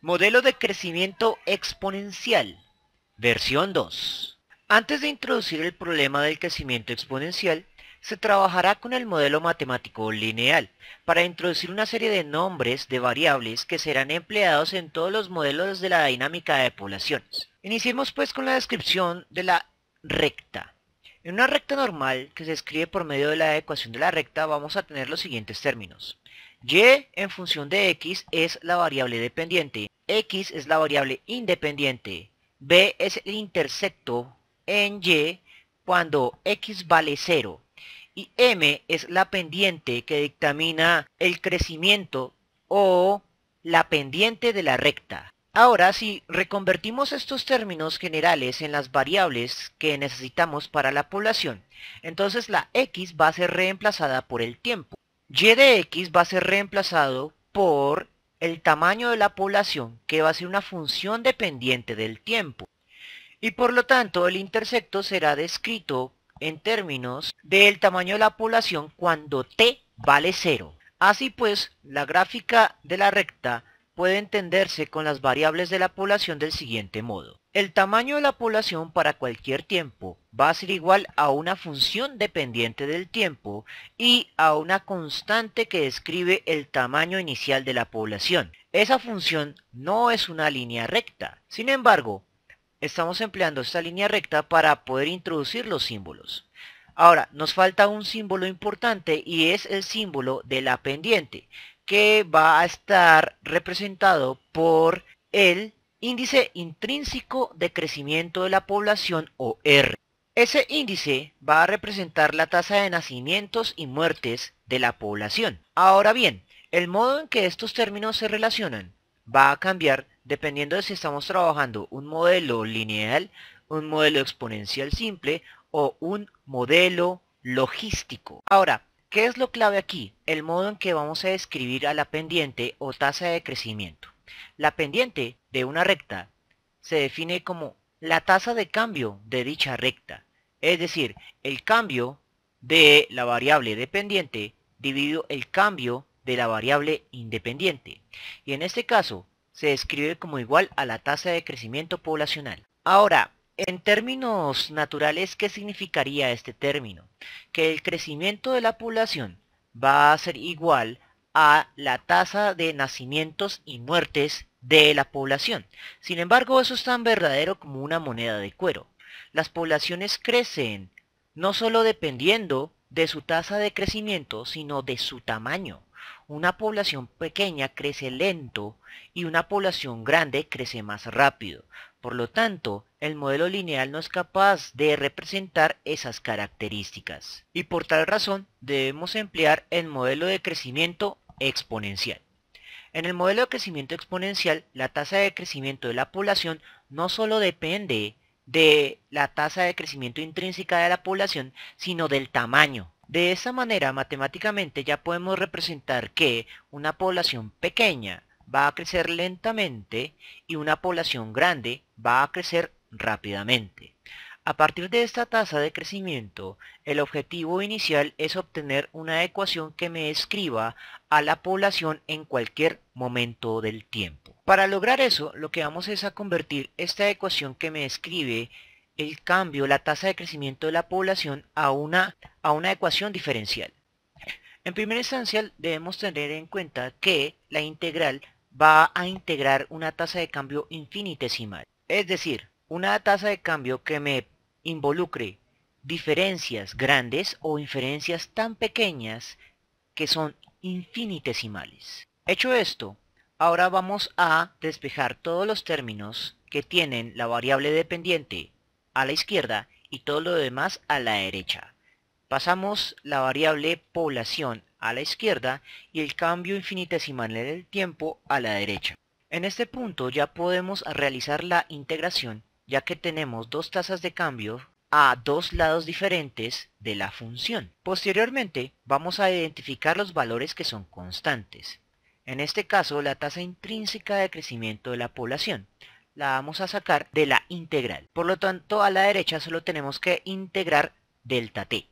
Modelo de crecimiento exponencial, versión 2. Antes de introducir el problema del crecimiento exponencial, se trabajará con el modelo matemático lineal para introducir una serie de nombres de variables que serán empleados en todos los modelos de la dinámica de poblaciones. Iniciemos pues con la descripción de la recta. En una recta normal que se escribe por medio de la ecuación de la recta vamos a tener los siguientes términos. Y en función de X es la variable dependiente. X es la variable independiente. B es el intercepto en Y cuando X vale 0. Y M es la pendiente que dictamina el crecimiento o la pendiente de la recta. Ahora, si reconvertimos estos términos generales en las variables que necesitamos para la población, entonces la X va a ser reemplazada por el tiempo. Y de x va a ser reemplazado por el tamaño de la población, que va a ser una función dependiente del tiempo. Y por lo tanto, el intercepto será descrito en términos del tamaño de la población cuando t vale 0. Así pues, la gráfica de la recta puede entenderse con las variables de la población del siguiente modo. El tamaño de la población para cualquier tiempo va a ser igual a una función dependiente del tiempo y a una constante que describe el tamaño inicial de la población. Esa función no es una línea recta. Sin embargo, estamos empleando esta línea recta para poder introducir los símbolos. Ahora, nos falta un símbolo importante y es el símbolo de la pendiente, que va a estar representado por el índice intrínseco de crecimiento de la población o R. Ese índice va a representar la tasa de nacimientos y muertes de la población. Ahora bien, el modo en que estos términos se relacionan va a cambiar dependiendo de si estamos trabajando un modelo lineal, un modelo exponencial simple o un modelo logístico. Ahora, ¿qué es lo clave aquí? El modo en que vamos a describir a la pendiente o tasa de crecimiento. La pendiente de una recta se define como la tasa de cambio de dicha recta, es decir, el cambio de la variable dependiente dividido el cambio de la variable independiente. Y en este caso, se describe como igual a la tasa de crecimiento poblacional. Ahora, en términos naturales, ¿qué significaría este término? Que el crecimiento de la población va a ser igual a la tasa de nacimientos y muertes de la población. Sin embargo, eso es tan verdadero como una moneda de cuero. Las poblaciones crecen no solo dependiendo de su tasa de crecimiento, sino de su tamaño. Una población pequeña crece lento y una población grande crece más rápido. Por lo tanto, el modelo lineal no es capaz de representar esas características. Y por tal razón, debemos emplear el modelo de crecimiento exponencial. En el modelo de crecimiento exponencial, la tasa de crecimiento de la población no solo depende de la tasa de crecimiento intrínseca de la población, sino del tamaño. De esa manera, matemáticamente ya podemos representar que una población pequeña va a crecer lentamente y una población grande va a crecer rápidamente. A partir de esta tasa de crecimiento, el objetivo inicial es obtener una ecuación que me escriba a la población en cualquier momento del tiempo. Para lograr eso, lo que vamos es a convertir esta ecuación que me escribe el cambio, la tasa de crecimiento de la población a una, a una ecuación diferencial. En primera instancia, debemos tener en cuenta que la integral va a integrar una tasa de cambio infinitesimal. Es decir, una tasa de cambio que me involucre diferencias grandes o inferencias tan pequeñas que son infinitesimales. Hecho esto, ahora vamos a despejar todos los términos que tienen la variable dependiente a la izquierda y todo lo demás a la derecha. Pasamos la variable población a la izquierda y el cambio infinitesimal del tiempo a la derecha. En este punto ya podemos realizar la integración ya que tenemos dos tasas de cambio a dos lados diferentes de la función. Posteriormente, vamos a identificar los valores que son constantes. En este caso, la tasa intrínseca de crecimiento de la población la vamos a sacar de la integral. Por lo tanto, a la derecha solo tenemos que integrar delta t.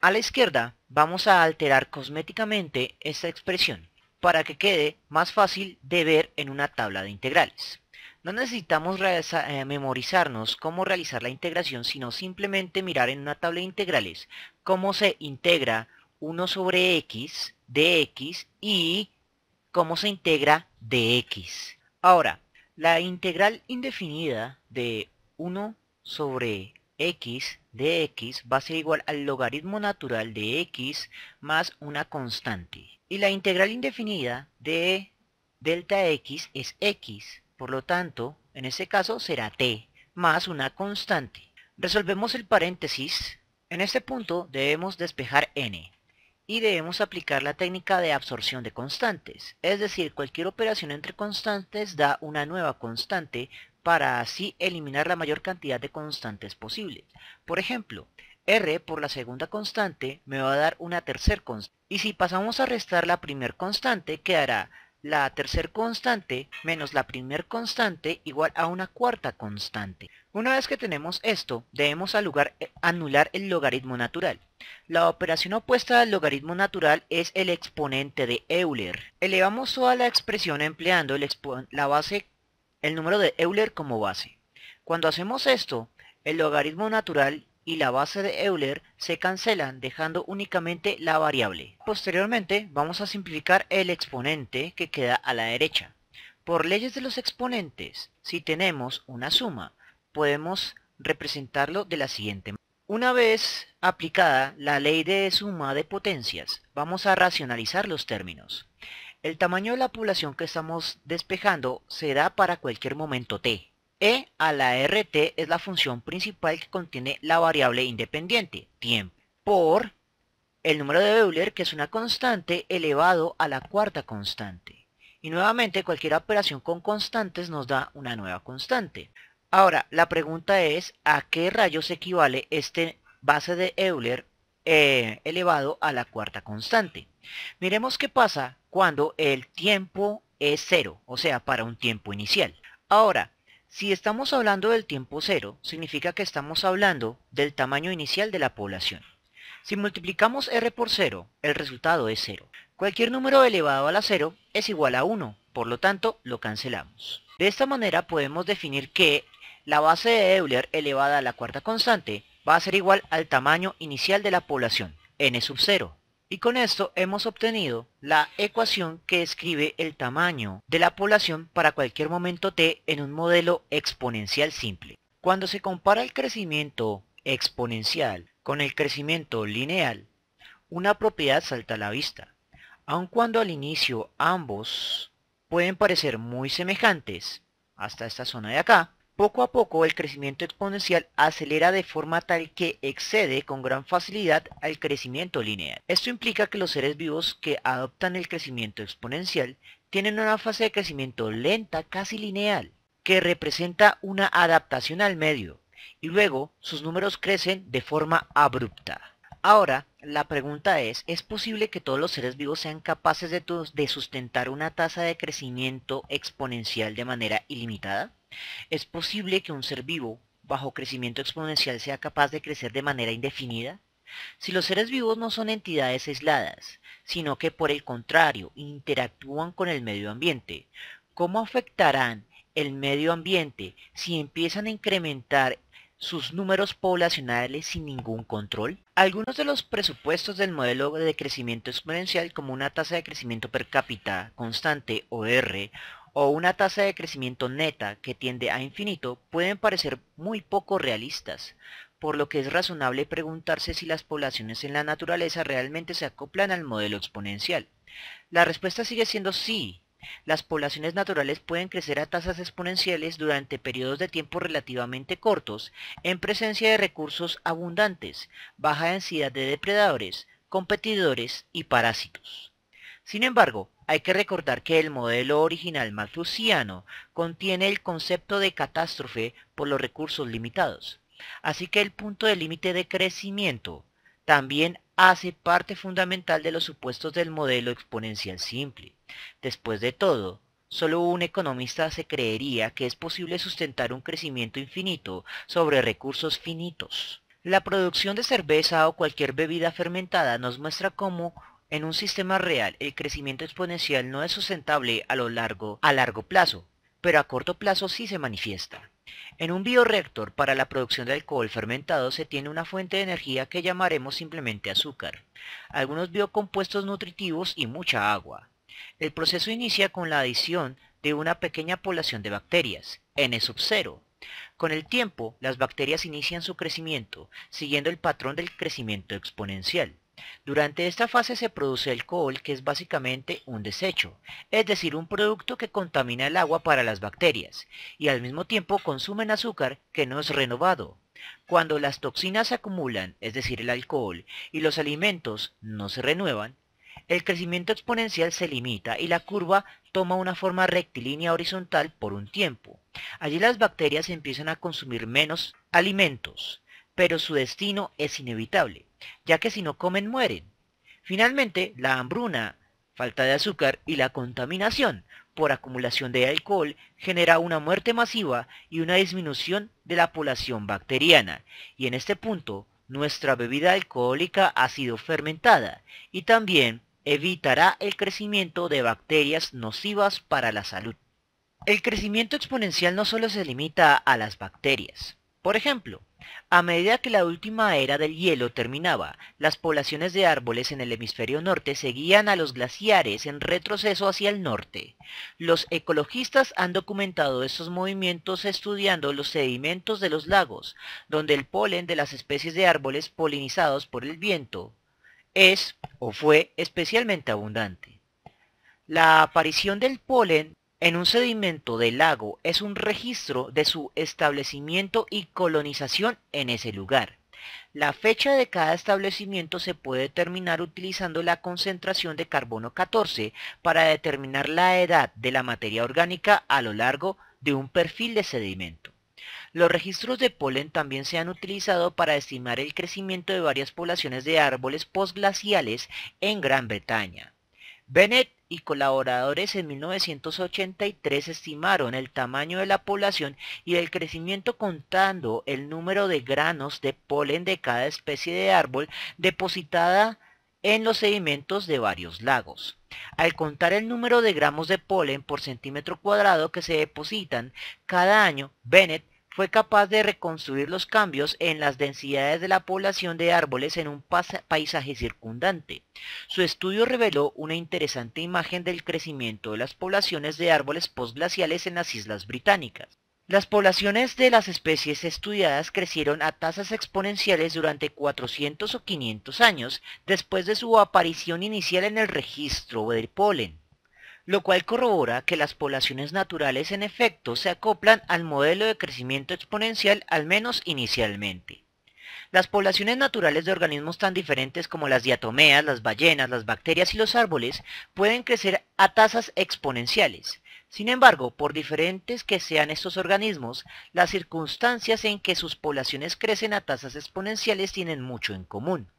A la izquierda, vamos a alterar cosméticamente esta expresión para que quede más fácil de ver en una tabla de integrales. No necesitamos eh, memorizarnos cómo realizar la integración, sino simplemente mirar en una tabla de integrales cómo se integra 1 sobre x de x y cómo se integra de x. Ahora, la integral indefinida de 1 sobre x de x va a ser igual al logaritmo natural de x más una constante. Y la integral indefinida de delta x es x. Por lo tanto, en este caso será t más una constante. Resolvemos el paréntesis. En este punto debemos despejar n y debemos aplicar la técnica de absorción de constantes, es decir, cualquier operación entre constantes da una nueva constante para así eliminar la mayor cantidad de constantes posible. Por ejemplo, r por la segunda constante me va a dar una tercera constante, y si pasamos a restar la primera constante quedará la tercer constante menos la primera constante igual a una cuarta constante. Una vez que tenemos esto, debemos eh, anular el logaritmo natural. La operación opuesta al logaritmo natural es el exponente de Euler. Elevamos toda la expresión empleando el, la base, el número de Euler como base. Cuando hacemos esto, el logaritmo natural y la base de Euler se cancelan dejando únicamente la variable. Posteriormente vamos a simplificar el exponente que queda a la derecha. Por leyes de los exponentes, si tenemos una suma, podemos representarlo de la siguiente manera. Una vez aplicada la ley de suma de potencias, vamos a racionalizar los términos. El tamaño de la población que estamos despejando se da para cualquier momento t e a la rt es la función principal que contiene la variable independiente, tiempo, por el número de Euler, que es una constante, elevado a la cuarta constante. Y nuevamente, cualquier operación con constantes nos da una nueva constante. Ahora, la pregunta es, ¿a qué rayos equivale este base de Euler eh, elevado a la cuarta constante? Miremos qué pasa cuando el tiempo es cero, o sea, para un tiempo inicial. Ahora, si estamos hablando del tiempo cero, significa que estamos hablando del tamaño inicial de la población. Si multiplicamos r por 0, el resultado es 0. Cualquier número elevado a la 0 es igual a 1, por lo tanto lo cancelamos. De esta manera podemos definir que la base de Euler elevada a la cuarta constante va a ser igual al tamaño inicial de la población, n sub 0, y con esto hemos obtenido la ecuación que describe el tamaño de la población para cualquier momento t en un modelo exponencial simple. Cuando se compara el crecimiento exponencial con el crecimiento lineal, una propiedad salta a la vista. Aun cuando al inicio ambos pueden parecer muy semejantes, hasta esta zona de acá, poco a poco el crecimiento exponencial acelera de forma tal que excede con gran facilidad al crecimiento lineal. Esto implica que los seres vivos que adoptan el crecimiento exponencial tienen una fase de crecimiento lenta casi lineal, que representa una adaptación al medio, y luego sus números crecen de forma abrupta. Ahora, la pregunta es, ¿es posible que todos los seres vivos sean capaces de, de sustentar una tasa de crecimiento exponencial de manera ilimitada? ¿Es posible que un ser vivo, bajo crecimiento exponencial, sea capaz de crecer de manera indefinida? Si los seres vivos no son entidades aisladas, sino que por el contrario interactúan con el medio ambiente, ¿cómo afectarán el medio ambiente si empiezan a incrementar sus números poblacionales sin ningún control? Algunos de los presupuestos del modelo de crecimiento exponencial como una tasa de crecimiento per cápita constante o R o una tasa de crecimiento neta que tiende a infinito pueden parecer muy poco realistas, por lo que es razonable preguntarse si las poblaciones en la naturaleza realmente se acoplan al modelo exponencial. La respuesta sigue siendo sí. Las poblaciones naturales pueden crecer a tasas exponenciales durante periodos de tiempo relativamente cortos, en presencia de recursos abundantes, baja densidad de depredadores, competidores y parásitos. Sin embargo, hay que recordar que el modelo original malthusiano contiene el concepto de catástrofe por los recursos limitados, así que el punto de límite de crecimiento también hace parte fundamental de los supuestos del modelo exponencial simple. Después de todo, solo un economista se creería que es posible sustentar un crecimiento infinito sobre recursos finitos. La producción de cerveza o cualquier bebida fermentada nos muestra cómo en un sistema real, el crecimiento exponencial no es sustentable a lo largo, a largo plazo, pero a corto plazo sí se manifiesta. En un bioreactor para la producción de alcohol fermentado se tiene una fuente de energía que llamaremos simplemente azúcar, algunos biocompuestos nutritivos y mucha agua. El proceso inicia con la adición de una pequeña población de bacterias, N sub 0. Con el tiempo, las bacterias inician su crecimiento, siguiendo el patrón del crecimiento exponencial. Durante esta fase se produce alcohol que es básicamente un desecho, es decir, un producto que contamina el agua para las bacterias y al mismo tiempo consumen azúcar que no es renovado. Cuando las toxinas se acumulan, es decir, el alcohol, y los alimentos no se renuevan, el crecimiento exponencial se limita y la curva toma una forma rectilínea horizontal por un tiempo. Allí las bacterias empiezan a consumir menos alimentos, pero su destino es inevitable ya que si no comen mueren. Finalmente, la hambruna, falta de azúcar y la contaminación por acumulación de alcohol genera una muerte masiva y una disminución de la población bacteriana. Y en este punto, nuestra bebida alcohólica ha sido fermentada y también evitará el crecimiento de bacterias nocivas para la salud. El crecimiento exponencial no solo se limita a las bacterias. Por ejemplo, a medida que la última era del hielo terminaba, las poblaciones de árboles en el hemisferio norte seguían a los glaciares en retroceso hacia el norte. Los ecologistas han documentado estos movimientos estudiando los sedimentos de los lagos, donde el polen de las especies de árboles polinizados por el viento es o fue especialmente abundante. La aparición del polen en un sedimento del lago es un registro de su establecimiento y colonización en ese lugar. La fecha de cada establecimiento se puede determinar utilizando la concentración de carbono 14 para determinar la edad de la materia orgánica a lo largo de un perfil de sedimento. Los registros de polen también se han utilizado para estimar el crecimiento de varias poblaciones de árboles posglaciales en Gran Bretaña. Bennett y colaboradores en 1983 estimaron el tamaño de la población y el crecimiento contando el número de granos de polen de cada especie de árbol depositada en los sedimentos de varios lagos. Al contar el número de gramos de polen por centímetro cuadrado que se depositan cada año, Bennett fue capaz de reconstruir los cambios en las densidades de la población de árboles en un paisaje circundante. Su estudio reveló una interesante imagen del crecimiento de las poblaciones de árboles postglaciales en las islas británicas. Las poblaciones de las especies estudiadas crecieron a tasas exponenciales durante 400 o 500 años después de su aparición inicial en el registro del polen lo cual corrobora que las poblaciones naturales en efecto se acoplan al modelo de crecimiento exponencial al menos inicialmente. Las poblaciones naturales de organismos tan diferentes como las diatomeas, las ballenas, las bacterias y los árboles pueden crecer a tasas exponenciales. Sin embargo, por diferentes que sean estos organismos, las circunstancias en que sus poblaciones crecen a tasas exponenciales tienen mucho en común.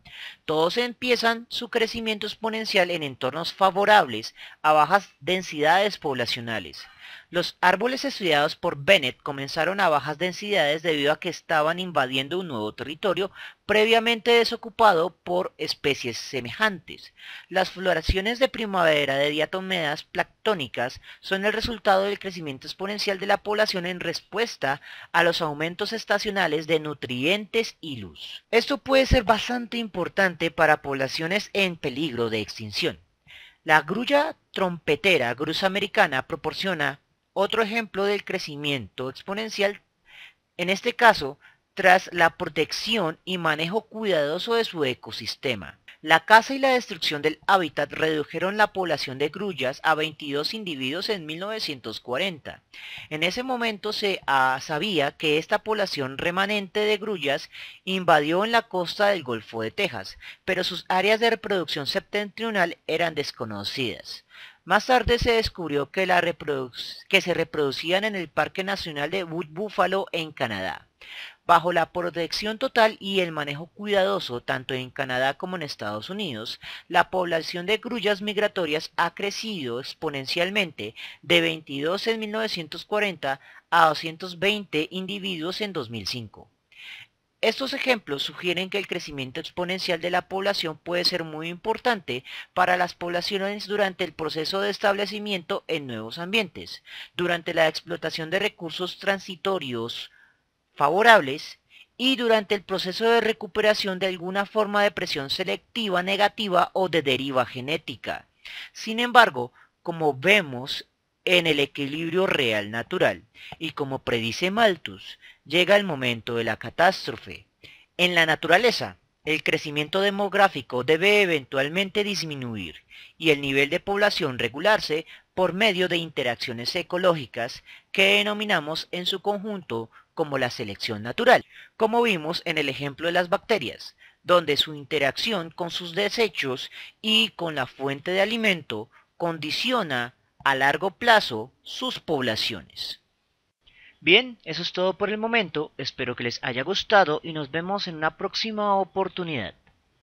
Todos empiezan su crecimiento exponencial en entornos favorables a bajas densidades poblacionales. Los árboles estudiados por Bennett comenzaron a bajas densidades debido a que estaban invadiendo un nuevo territorio previamente desocupado por especies semejantes. Las floraciones de primavera de diatomedas planctónicas son el resultado del crecimiento exponencial de la población en respuesta a los aumentos estacionales de nutrientes y luz. Esto puede ser bastante importante para poblaciones en peligro de extinción. La grulla trompetera grusa americana proporciona otro ejemplo del crecimiento exponencial, en este caso, tras la protección y manejo cuidadoso de su ecosistema. La caza y la destrucción del hábitat redujeron la población de grullas a 22 individuos en 1940. En ese momento se ah, sabía que esta población remanente de grullas invadió en la costa del Golfo de Texas, pero sus áreas de reproducción septentrional eran desconocidas. Más tarde se descubrió que, se reproducían en el Parque Nacional de Wood Buffalo en Canadá. Bajo la protección total y el manejo cuidadoso tanto en Canadá como en Estados Unidos, la población de grullas migratorias ha crecido exponencialmente de 22 en 1940 a 220 individuos en 2005. Estos ejemplos sugieren que el crecimiento exponencial de la población puede ser muy importante para las poblaciones durante el proceso de establecimiento en nuevos ambientes, durante la explotación de recursos transitorios favorables y durante el proceso de recuperación de alguna forma de presión selectiva negativa o de deriva genética. Sin embargo, como vemos en el equilibrio real natural, y como predice Malthus, llega el momento de la catástrofe. En la naturaleza, el crecimiento demográfico debe eventualmente disminuir y el nivel de población regularse por medio de interacciones ecológicas que denominamos en su conjunto como la selección natural, como vimos en el ejemplo de las bacterias, donde su interacción con sus desechos y con la fuente de alimento condiciona a largo plazo sus poblaciones. Bien, eso es todo por el momento, espero que les haya gustado y nos vemos en una próxima oportunidad.